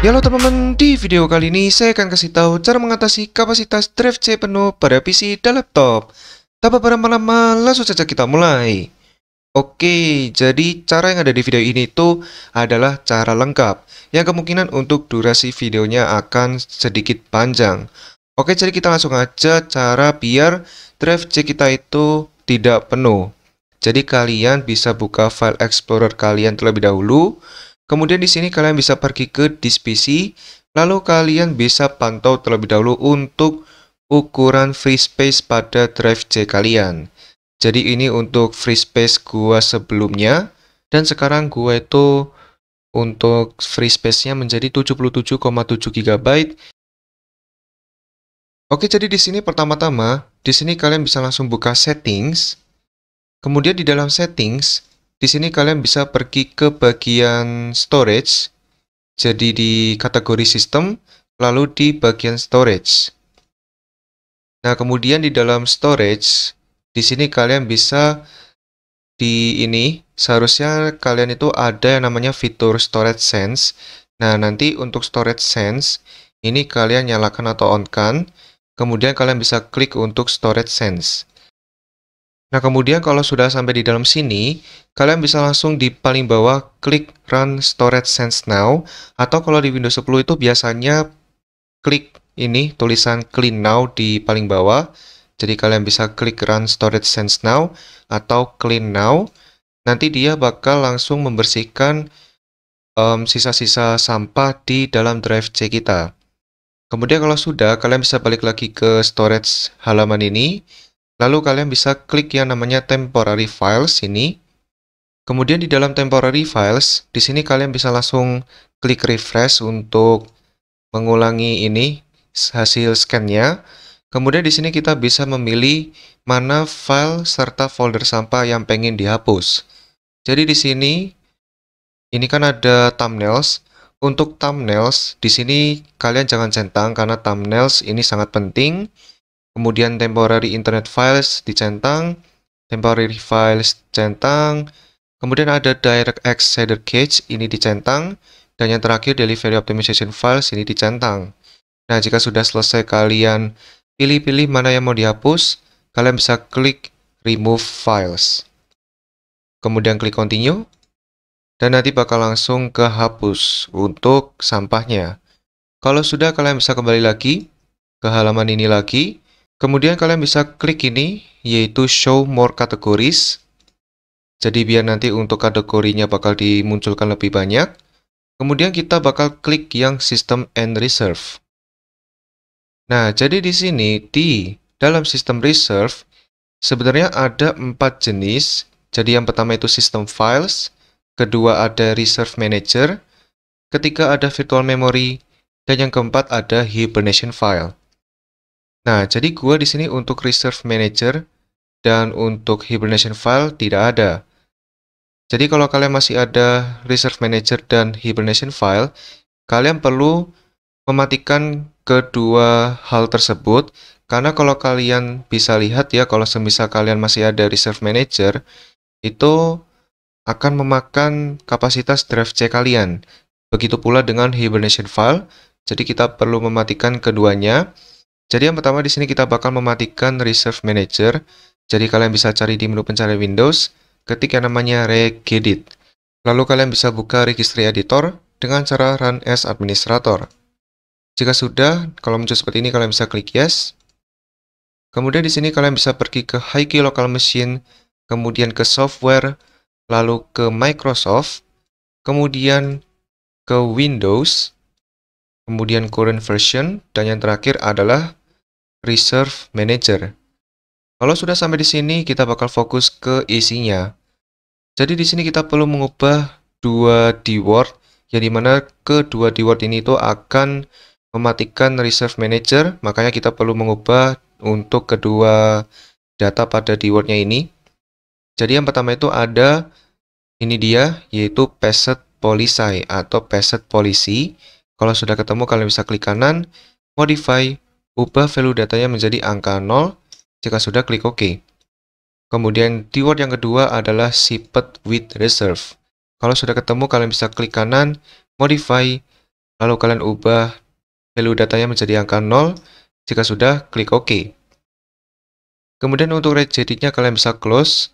Ya halo teman-teman, di video kali ini saya akan kasih tahu cara mengatasi kapasitas drive C penuh pada PC dan laptop. Tanpa berlama-lama, langsung saja kita mulai. Oke, jadi cara yang ada di video ini itu adalah cara lengkap, yang kemungkinan untuk durasi videonya akan sedikit panjang. Oke, jadi kita langsung aja cara biar drive C kita itu tidak penuh. Jadi kalian bisa buka file explorer kalian terlebih dahulu, Kemudian di sini kalian bisa pergi ke disk lalu kalian bisa pantau terlebih dahulu untuk ukuran free space pada drive C kalian. Jadi ini untuk free space gua sebelumnya, dan sekarang gua itu untuk free space-nya menjadi 77,7 GB. Oke, jadi di sini pertama-tama, di sini kalian bisa langsung buka settings. Kemudian di dalam settings, di sini kalian bisa pergi ke bagian storage, jadi di kategori sistem, lalu di bagian storage. Nah, kemudian di dalam storage, di sini kalian bisa di ini, seharusnya kalian itu ada yang namanya fitur storage sense. Nah, nanti untuk storage sense, ini kalian nyalakan atau on-kan, kemudian kalian bisa klik untuk storage sense. Nah, kemudian kalau sudah sampai di dalam sini, kalian bisa langsung di paling bawah klik Run Storage Sense Now, atau kalau di Windows 10 itu biasanya klik ini tulisan Clean Now di paling bawah. Jadi kalian bisa klik Run Storage Sense Now atau Clean Now. Nanti dia bakal langsung membersihkan sisa-sisa um, sampah di dalam drive C kita. Kemudian kalau sudah, kalian bisa balik lagi ke storage halaman ini, Lalu kalian bisa klik yang namanya temporary files ini. Kemudian di dalam temporary files, di sini kalian bisa langsung klik refresh untuk mengulangi ini hasil scan-nya. Kemudian di sini kita bisa memilih mana file serta folder sampah yang pengen dihapus. Jadi di sini ini kan ada thumbnails. Untuk thumbnails di sini kalian jangan centang karena thumbnails ini sangat penting kemudian temporary internet files dicentang, temporary files centang, kemudian ada DirectX header Cache ini dicentang, dan yang terakhir delivery optimization files ini dicentang. Nah, jika sudah selesai kalian pilih-pilih mana yang mau dihapus, kalian bisa klik remove files. Kemudian klik continue, dan nanti bakal langsung ke hapus untuk sampahnya. Kalau sudah, kalian bisa kembali lagi ke halaman ini lagi, Kemudian kalian bisa klik ini, yaitu show more categories. Jadi biar nanti untuk kategorinya bakal dimunculkan lebih banyak. Kemudian kita bakal klik yang System and Reserve. Nah, jadi di sini di dalam System Reserve sebenarnya ada empat jenis. Jadi yang pertama itu System Files, kedua ada Reserve Manager, ketiga ada Virtual Memory, dan yang keempat ada Hibernation File. Nah, jadi gua di sini untuk Reserve Manager dan untuk Hibernation File tidak ada. Jadi kalau kalian masih ada Reserve Manager dan Hibernation File, kalian perlu mematikan kedua hal tersebut karena kalau kalian bisa lihat ya kalau semisal kalian masih ada Reserve Manager itu akan memakan kapasitas drive C kalian. Begitu pula dengan Hibernation File, jadi kita perlu mematikan keduanya jadi yang pertama di sini kita bakal mematikan Reserve Manager. Jadi kalian bisa cari di menu pencarian Windows, ketik yang namanya regedit. Lalu kalian bisa buka registry editor dengan cara run as administrator. Jika sudah, kalau muncul seperti ini kalian bisa klik yes. Kemudian di sini kalian bisa pergi ke High Local Machine, kemudian ke software, lalu ke Microsoft, kemudian ke Windows, kemudian current version, dan yang terakhir adalah Reserve Manager. Kalau sudah sampai di sini, kita bakal fokus ke isinya. Jadi di sini kita perlu mengubah dua reward, yang dimana kedua Word ini itu akan mematikan Reserve Manager, makanya kita perlu mengubah untuk kedua data pada rewardnya ini. Jadi yang pertama itu ada, ini dia, yaitu Passed Policy atau Passed Policy. Kalau sudah ketemu, kalian bisa klik kanan, Modify ubah value datanya menjadi angka 0. Jika sudah, klik OK. Kemudian keyword yang kedua adalah sipet with reserve. Kalau sudah ketemu, kalian bisa klik kanan, modify, lalu kalian ubah value datanya menjadi angka 0. Jika sudah, klik OK. Kemudian untuk regedit jadinya kalian bisa close.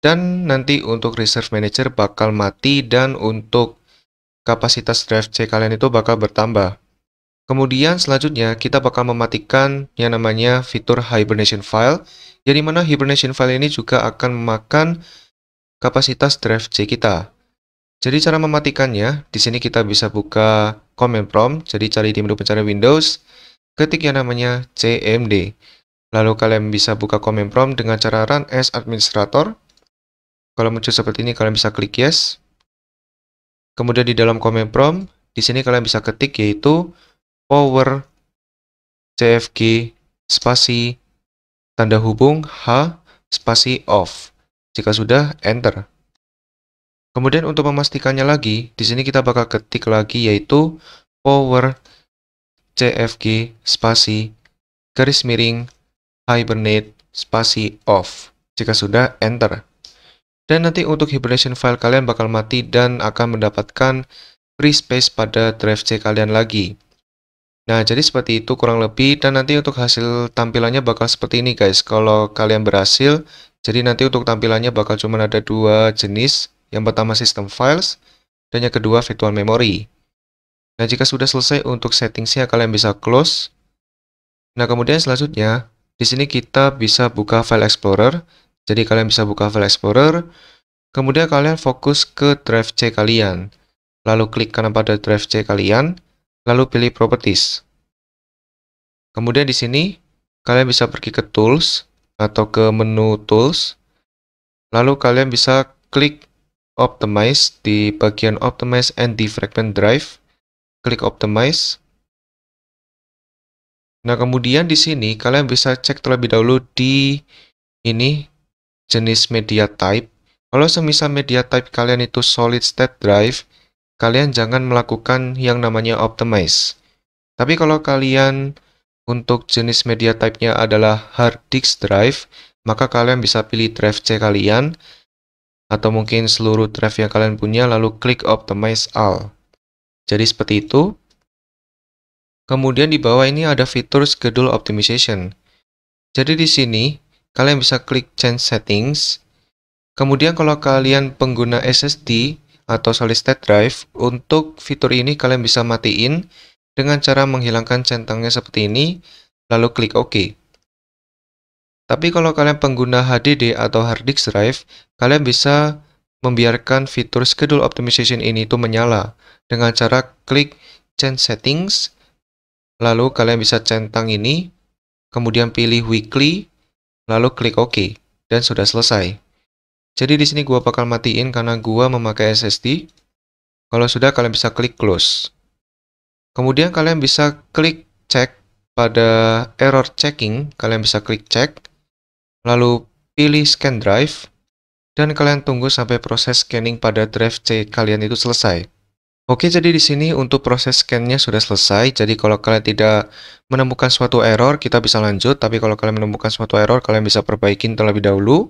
Dan nanti untuk reserve manager bakal mati dan untuk kapasitas drive C kalian itu bakal bertambah. Kemudian selanjutnya kita bakal mematikan yang namanya fitur hibernation file, yang dimana hibernation file ini juga akan memakan kapasitas drive C kita. Jadi cara mematikannya, di sini kita bisa buka command prompt, jadi cari di menu pencarian Windows, ketik yang namanya cmd. Lalu kalian bisa buka command prompt dengan cara run as administrator. Kalau muncul seperti ini, kalian bisa klik yes. Kemudian di dalam command prompt, di sini kalian bisa ketik yaitu power CFG spasi tanda hubung H spasi off. Jika sudah, enter. Kemudian untuk memastikannya lagi, di sini kita bakal ketik lagi yaitu power CFG spasi garis miring hibernate spasi off. Jika sudah, enter. Dan nanti untuk hibernation file kalian bakal mati dan akan mendapatkan free space pada drive C kalian lagi. Nah, jadi seperti itu kurang lebih dan nanti untuk hasil tampilannya bakal seperti ini guys. Kalau kalian berhasil, jadi nanti untuk tampilannya bakal cuma ada dua jenis. Yang pertama sistem files dan yang kedua virtual memory. Nah, jika sudah selesai untuk settingsnya kalian bisa close. Nah, kemudian selanjutnya di sini kita bisa buka file explorer. Jadi kalian bisa buka file explorer. Kemudian kalian fokus ke drive C kalian. Lalu klik kanan pada drive C kalian lalu pilih Properties. Kemudian di sini, kalian bisa pergi ke Tools, atau ke menu Tools, lalu kalian bisa klik Optimize di bagian Optimize and Defragment Drive, klik Optimize. Nah, kemudian di sini kalian bisa cek terlebih dahulu di ini jenis media type. Kalau semisal media type kalian itu solid state drive, kalian jangan melakukan yang namanya optimize. Tapi kalau kalian untuk jenis media type-nya adalah hard disk drive, maka kalian bisa pilih drive C kalian atau mungkin seluruh drive yang kalian punya lalu klik optimize all. Jadi seperti itu. Kemudian di bawah ini ada fitur schedule optimization. Jadi di sini kalian bisa klik change settings. Kemudian kalau kalian pengguna SSD, atau solid state drive, untuk fitur ini kalian bisa matiin dengan cara menghilangkan centangnya seperti ini, lalu klik OK. Tapi kalau kalian pengguna HDD atau hard disk drive, kalian bisa membiarkan fitur schedule optimization ini itu menyala dengan cara klik change settings, lalu kalian bisa centang ini, kemudian pilih weekly, lalu klik OK, dan sudah selesai. Jadi di sini gua bakal matiin karena gua memakai SSD. Kalau sudah kalian bisa klik close. Kemudian kalian bisa klik check pada error checking, kalian bisa klik check, Lalu pilih scan drive dan kalian tunggu sampai proses scanning pada drive C kalian itu selesai. Oke, jadi di sini untuk proses scan-nya sudah selesai. Jadi kalau kalian tidak menemukan suatu error, kita bisa lanjut. Tapi kalau kalian menemukan suatu error, kalian bisa perbaikin terlebih dahulu.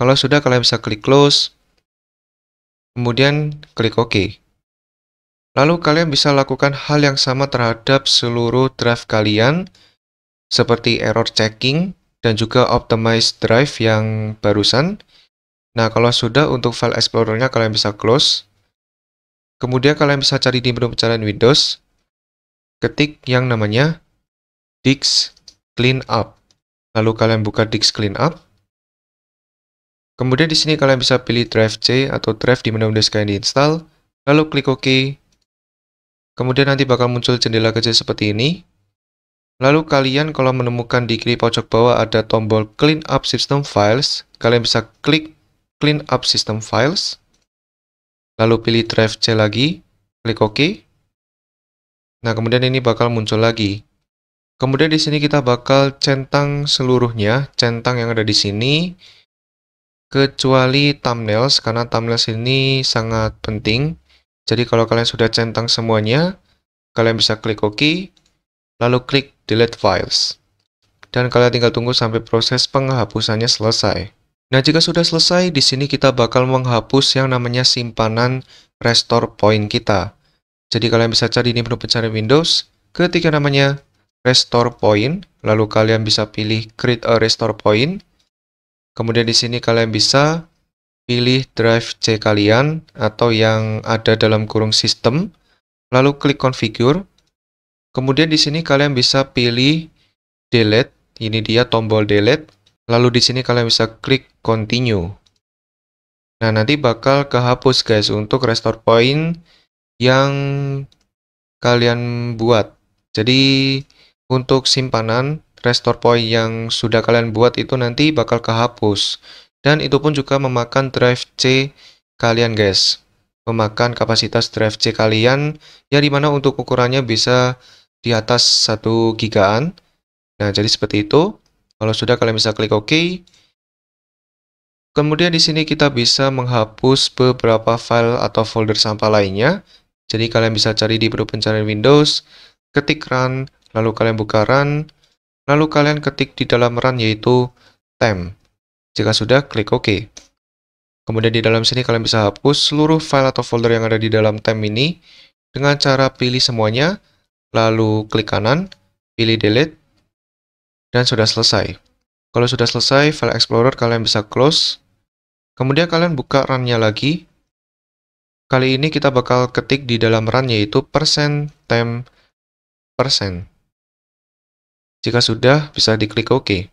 Kalau sudah, kalian bisa klik close, kemudian klik OK. Lalu kalian bisa lakukan hal yang sama terhadap seluruh drive kalian, seperti error checking dan juga optimize drive yang barusan. Nah, kalau sudah untuk file Explorernya kalian bisa close. Kemudian kalian bisa cari di menu pencarian Windows, ketik yang namanya Dix Cleanup. Lalu kalian buka Dix Cleanup. Kemudian di sini kalian bisa pilih drive C atau drive di mana Windows kalian diinstal, lalu klik OK. Kemudian nanti bakal muncul jendela kecil seperti ini. Lalu kalian kalau menemukan di kiri pojok bawah ada tombol clean up system files, kalian bisa klik clean up system files. Lalu pilih drive C lagi, klik OK. Nah, kemudian ini bakal muncul lagi. Kemudian di sini kita bakal centang seluruhnya, centang yang ada di sini, kecuali thumbnails karena thumbnails ini sangat penting. Jadi kalau kalian sudah centang semuanya, kalian bisa klik OK, lalu klik delete files. Dan kalian tinggal tunggu sampai proses penghapusannya selesai. Nah, jika sudah selesai, di sini kita bakal menghapus yang namanya simpanan restore point kita. Jadi kalian bisa cari di menu pencarian Windows, ketika namanya restore point, lalu kalian bisa pilih create a restore point, Kemudian di sini kalian bisa pilih drive C kalian atau yang ada dalam kurung sistem, lalu klik configure. Kemudian di sini kalian bisa pilih delete, ini dia tombol delete, lalu di sini kalian bisa klik continue. Nah, nanti bakal kehapus guys untuk restore point yang kalian buat. Jadi untuk simpanan restore point yang sudah kalian buat itu nanti bakal kehapus. Dan itu pun juga memakan drive C kalian guys. Memakan kapasitas drive C kalian, ya dimana untuk ukurannya bisa di atas 1 gigaan. Nah, jadi seperti itu. Kalau sudah kalian bisa klik OK. Kemudian di sini kita bisa menghapus beberapa file atau folder sampah lainnya. Jadi kalian bisa cari di menu pencarian Windows, ketik run, lalu kalian buka run, Lalu kalian ketik di dalam run yaitu temp. Jika sudah, klik OK. Kemudian di dalam sini kalian bisa hapus seluruh file atau folder yang ada di dalam temp ini dengan cara pilih semuanya, lalu klik kanan, pilih delete, dan sudah selesai. Kalau sudah selesai, file explorer kalian bisa close. Kemudian kalian buka run-nya lagi. Kali ini kita bakal ketik di dalam run yaitu percent %temp jika sudah, bisa diklik OK.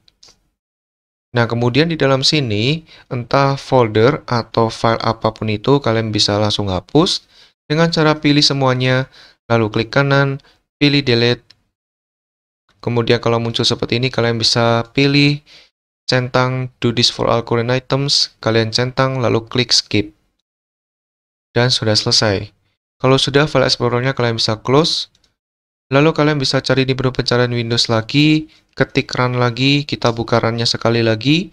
Nah, kemudian di dalam sini, entah folder atau file apapun itu, kalian bisa langsung hapus dengan cara pilih semuanya, lalu klik kanan, pilih delete. Kemudian kalau muncul seperti ini, kalian bisa pilih centang do this for all current items, kalian centang, lalu klik skip. Dan sudah selesai. Kalau sudah, file explorer-nya kalian bisa close, Lalu kalian bisa cari di menu pencarian Windows lagi, ketik run lagi, kita buka runnya sekali lagi.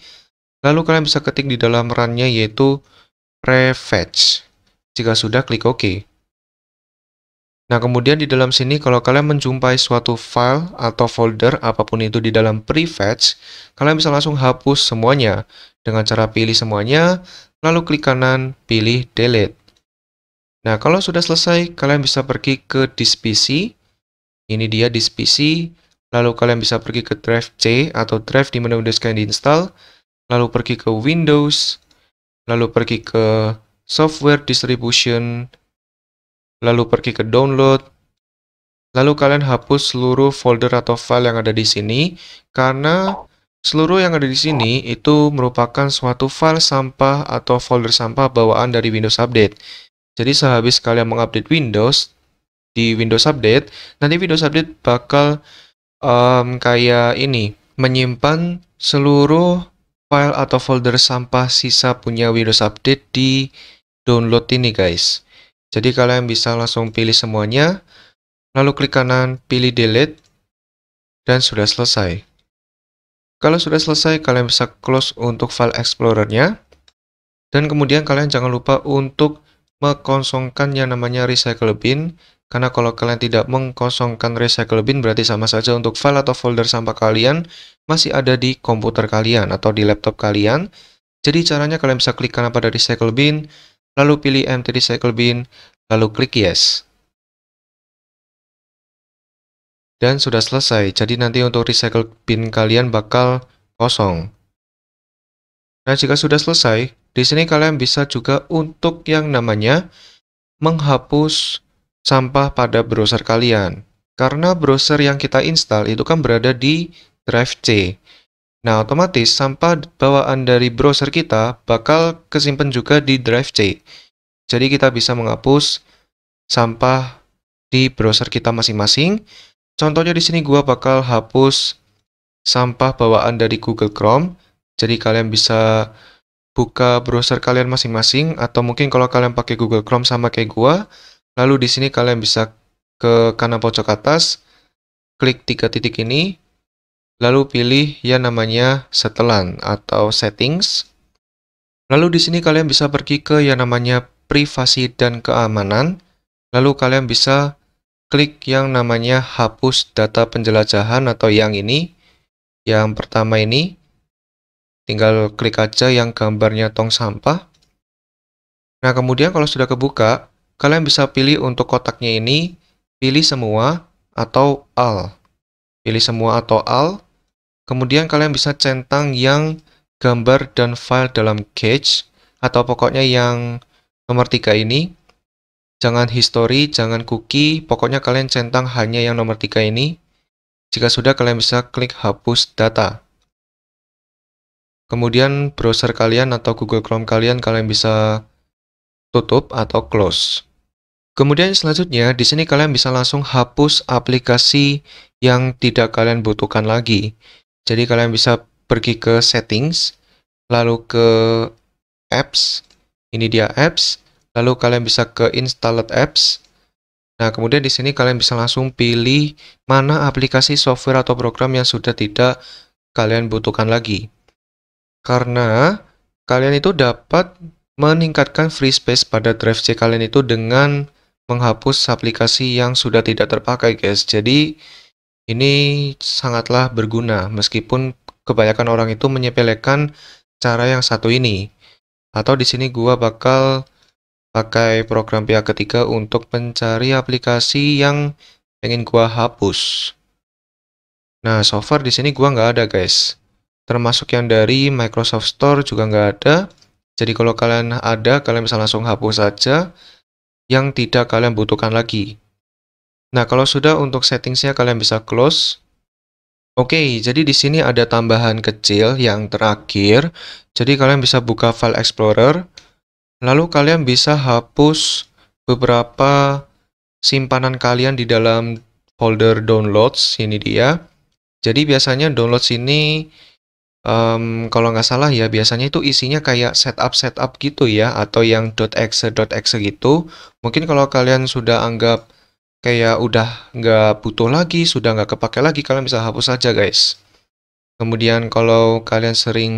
Lalu kalian bisa ketik di dalam runnya yaitu prefetch. Jika sudah, klik OK. Nah, kemudian di dalam sini kalau kalian menjumpai suatu file atau folder apapun itu di dalam prefetch, kalian bisa langsung hapus semuanya dengan cara pilih semuanya, lalu klik kanan, pilih delete. Nah, kalau sudah selesai, kalian bisa pergi ke disk PC, ini dia di PC. Lalu kalian bisa pergi ke drive C atau drive di mana Windows kalian diinstal. Lalu pergi ke Windows. Lalu pergi ke software distribution. Lalu pergi ke download. Lalu kalian hapus seluruh folder atau file yang ada di sini. Karena seluruh yang ada di sini itu merupakan suatu file sampah atau folder sampah bawaan dari Windows Update. Jadi sehabis kalian mengupdate Windows, di Windows Update, nanti Windows Update bakal um, kayak ini, menyimpan seluruh file atau folder sampah sisa punya Windows Update di download ini guys. Jadi kalian bisa langsung pilih semuanya, lalu klik kanan pilih delete, dan sudah selesai. Kalau sudah selesai, kalian bisa close untuk file Explorernya Dan kemudian kalian jangan lupa untuk mengkosongkan yang namanya recycle bin karena kalau kalian tidak mengkosongkan recycle bin berarti sama saja untuk file atau folder sampah kalian masih ada di komputer kalian atau di laptop kalian. Jadi caranya kalian bisa klik kanan pada recycle bin, lalu pilih empty recycle bin, lalu klik yes. Dan sudah selesai, jadi nanti untuk recycle bin kalian bakal kosong. Nah, jika sudah selesai, di sini kalian bisa juga untuk yang namanya menghapus sampah pada browser kalian. Karena browser yang kita install itu kan berada di drive C. Nah, otomatis sampah bawaan dari browser kita bakal kesimpan juga di drive C. Jadi kita bisa menghapus sampah di browser kita masing-masing. Contohnya di sini gua bakal hapus sampah bawaan dari Google Chrome. Jadi kalian bisa buka browser kalian masing-masing atau mungkin kalau kalian pakai Google Chrome sama kayak gua, Lalu di sini kalian bisa ke kanan pojok atas, klik tiga titik ini, lalu pilih yang namanya setelan atau settings. Lalu di sini kalian bisa pergi ke yang namanya privasi dan keamanan. Lalu kalian bisa klik yang namanya hapus data penjelajahan atau yang ini. Yang pertama ini, tinggal klik aja yang gambarnya tong sampah. Nah, kemudian kalau sudah kebuka, Kalian bisa pilih untuk kotaknya ini, pilih semua atau all. Pilih semua atau all. Kemudian kalian bisa centang yang gambar dan file dalam cache atau pokoknya yang nomor 3 ini. Jangan history, jangan cookie, pokoknya kalian centang hanya yang nomor 3 ini. Jika sudah, kalian bisa klik hapus data. Kemudian browser kalian atau Google Chrome kalian, kalian bisa tutup atau close. Kemudian selanjutnya, di sini kalian bisa langsung hapus aplikasi yang tidak kalian butuhkan lagi. Jadi kalian bisa pergi ke settings, lalu ke apps, ini dia apps, lalu kalian bisa ke installed apps. Nah, kemudian di sini kalian bisa langsung pilih mana aplikasi software atau program yang sudah tidak kalian butuhkan lagi. Karena kalian itu dapat meningkatkan free space pada drive C kalian itu dengan menghapus aplikasi yang sudah tidak terpakai guys. Jadi ini sangatlah berguna meskipun kebanyakan orang itu menyepelekan cara yang satu ini. Atau di sini gua bakal pakai program pihak ketiga untuk mencari aplikasi yang pengen gua hapus. Nah, so far di sini gua nggak ada guys. Termasuk yang dari Microsoft Store juga nggak ada. Jadi kalau kalian ada, kalian bisa langsung hapus saja yang tidak kalian butuhkan lagi. Nah, kalau sudah untuk settingsnya kalian bisa close. Oke, okay, jadi di sini ada tambahan kecil yang terakhir. Jadi kalian bisa buka file explorer, lalu kalian bisa hapus beberapa simpanan kalian di dalam folder downloads. Ini dia. Jadi biasanya downloads ini um, kalau nggak salah ya biasanya itu isinya kayak setup setup gitu ya atau yang .exe .exe gitu mungkin kalau kalian sudah anggap kayak udah nggak butuh lagi sudah nggak kepake lagi kalian bisa hapus aja guys kemudian kalau kalian sering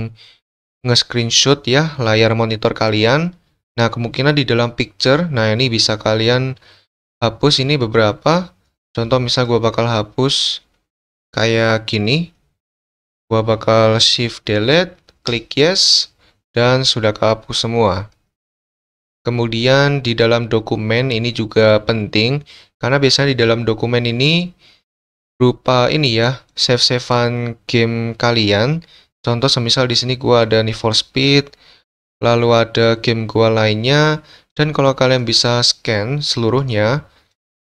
nge-screenshot ya layar monitor kalian nah kemungkinan di dalam picture nah ini bisa kalian hapus ini beberapa contoh misal gue bakal hapus kayak gini gua bakal shift delete, klik yes, dan sudah kehapus semua. Kemudian di dalam dokumen ini juga penting, karena biasanya di dalam dokumen ini berupa ini ya, save-savean game kalian. Contoh semisal di sini gua ada Need for Speed, lalu ada game gua lainnya, dan kalau kalian bisa scan seluruhnya,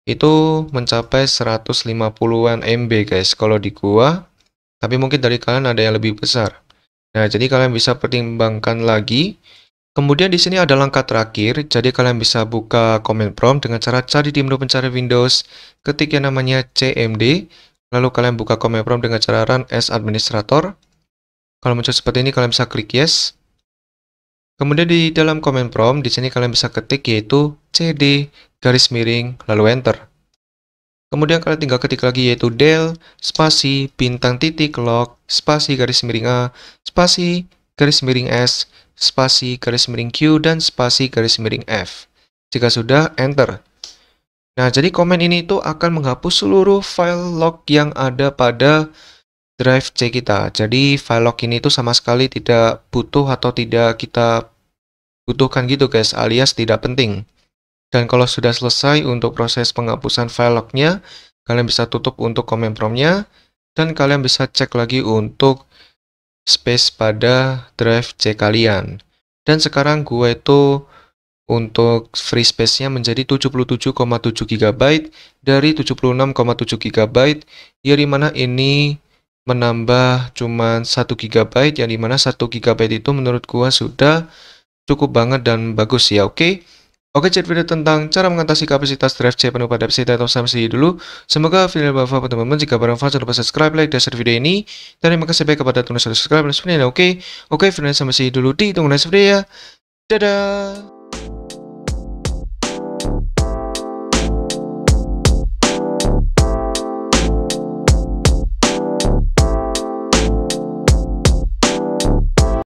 itu mencapai 150-an MB guys kalau di gua tapi mungkin dari kalian ada yang lebih besar. Nah, jadi kalian bisa pertimbangkan lagi. Kemudian di sini ada langkah terakhir, jadi kalian bisa buka command prompt dengan cara cari di menu pencari Windows, ketik yang namanya CMD, lalu kalian buka command prompt dengan cara run as administrator. Kalau muncul seperti ini, kalian bisa klik yes. Kemudian di dalam command prompt, di sini kalian bisa ketik yaitu cd garis miring lalu enter. Kemudian kalian tinggal ketik lagi yaitu del spasi bintang titik log spasi garis miring A spasi garis miring S spasi garis miring Q dan spasi garis miring F. Jika sudah, enter. Nah, jadi komen ini itu akan menghapus seluruh file log yang ada pada drive C kita. Jadi file log ini itu sama sekali tidak butuh atau tidak kita butuhkan gitu guys, alias tidak penting. Dan kalau sudah selesai untuk proses penghapusan file lognya, kalian bisa tutup untuk prompt promptnya dan kalian bisa cek lagi untuk space pada drive C kalian. Dan sekarang gue itu untuk free space-nya menjadi 77,7 GB dari 76,7 GB ya dimana ini menambah cuma 1 GB yang dimana 1 GB itu menurut gue sudah cukup banget dan bagus ya oke okay? Oke, chat video tentang cara mengatasi kapasitas drive C penuh pada PC atau Samsung dulu. Semoga video bermanfaat untuk teman-teman. Jika bermanfaat, jangan lupa subscribe, like, dan share video ini. Dan terima kasih baik kepada tulis subscribe dan sebenarnya. Oke, oke, video Samsung dulu di tunggu next video ya. Dadah!